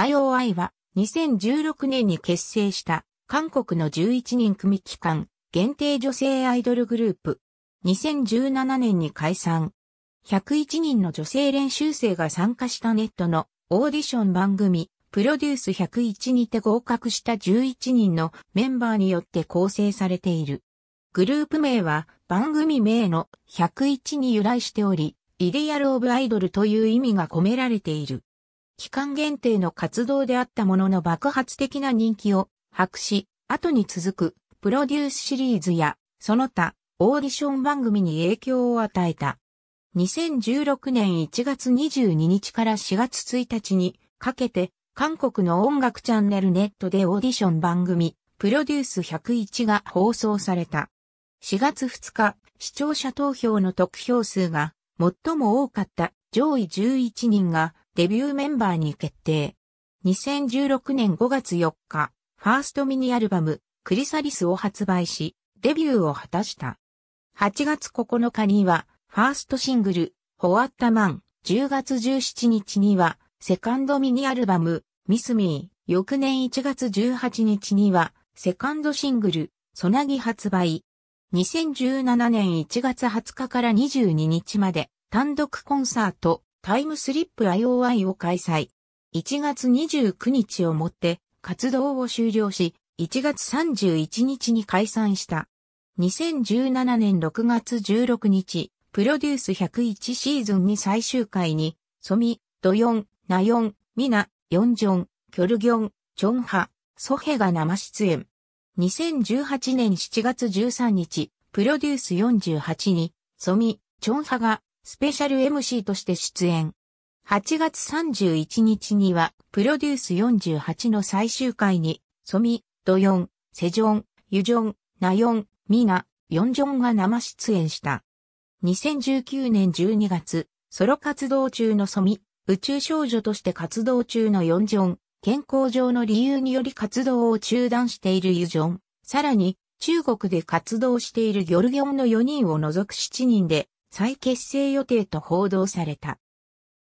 IOI は2016年に結成した韓国の11人組期間限定女性アイドルグループ。2017年に解散。101人の女性練習生が参加したネットのオーディション番組、プロデュース101にて合格した11人のメンバーによって構成されている。グループ名は番組名の101に由来しており、イデアルオブアイドルという意味が込められている。期間限定の活動であったものの爆発的な人気を博し、後に続くプロデュースシリーズやその他オーディション番組に影響を与えた。2016年1月22日から4月1日にかけて韓国の音楽チャンネルネットでオーディション番組プロデュース101が放送された。4月2日、視聴者投票の得票数が最も多かった上位11人がデビューメンバーに決定。2016年5月4日、ファーストミニアルバム、クリサリスを発売し、デビューを果たした。8月9日には、ファーストシングル、ホワッタマン、10月17日には、セカンドミニアルバム、ミスミー、翌年1月18日には、セカンドシングル、ソナギ発売。2017年1月20日から22日まで、単独コンサート、タイムスリップ IOI を開催。1月29日をもって活動を終了し、1月31日に解散した。2017年6月16日、プロデュース101シーズンに最終回に、ソミ、ドヨン、ナヨン、ミナ、ヨンジョン、キョルギョン、チョンハ、ソヘが生出演。2018年7月13日、プロデュース48に、ソミ、チョンハがスペシャル MC として出演。8月31日には、プロデュース48の最終回に、ソミ、ドヨン、セジョン、ユジョン、ナヨン、ミナ、ヨンジョンが生出演した。2019年12月、ソロ活動中のソミ、宇宙少女として活動中のヨンジョン、健康上の理由により活動を中断しているユジョン、さらに、中国で活動しているギョルギョンの4人を除く7人で、再結成予定と報道された。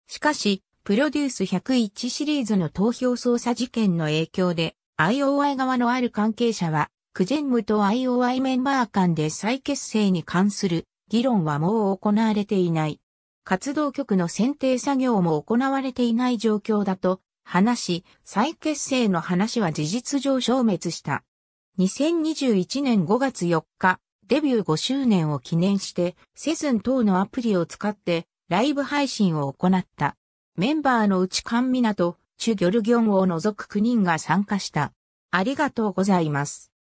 しかし、プロデュース101シリーズの投票捜査事件の影響で、IOI 側のある関係者は、クジェンムと IOI メンバー間で再結成に関する議論はもう行われていない。活動局の選定作業も行われていない状況だと話し、再結成の話は事実上消滅した。2021年5月4日、デビュー5周年を記念して、セズン等のアプリを使って、ライブ配信を行った。メンバーのうちカンミナと、チュ・ギョルギョンを除く9人が参加した。ありがとうございます。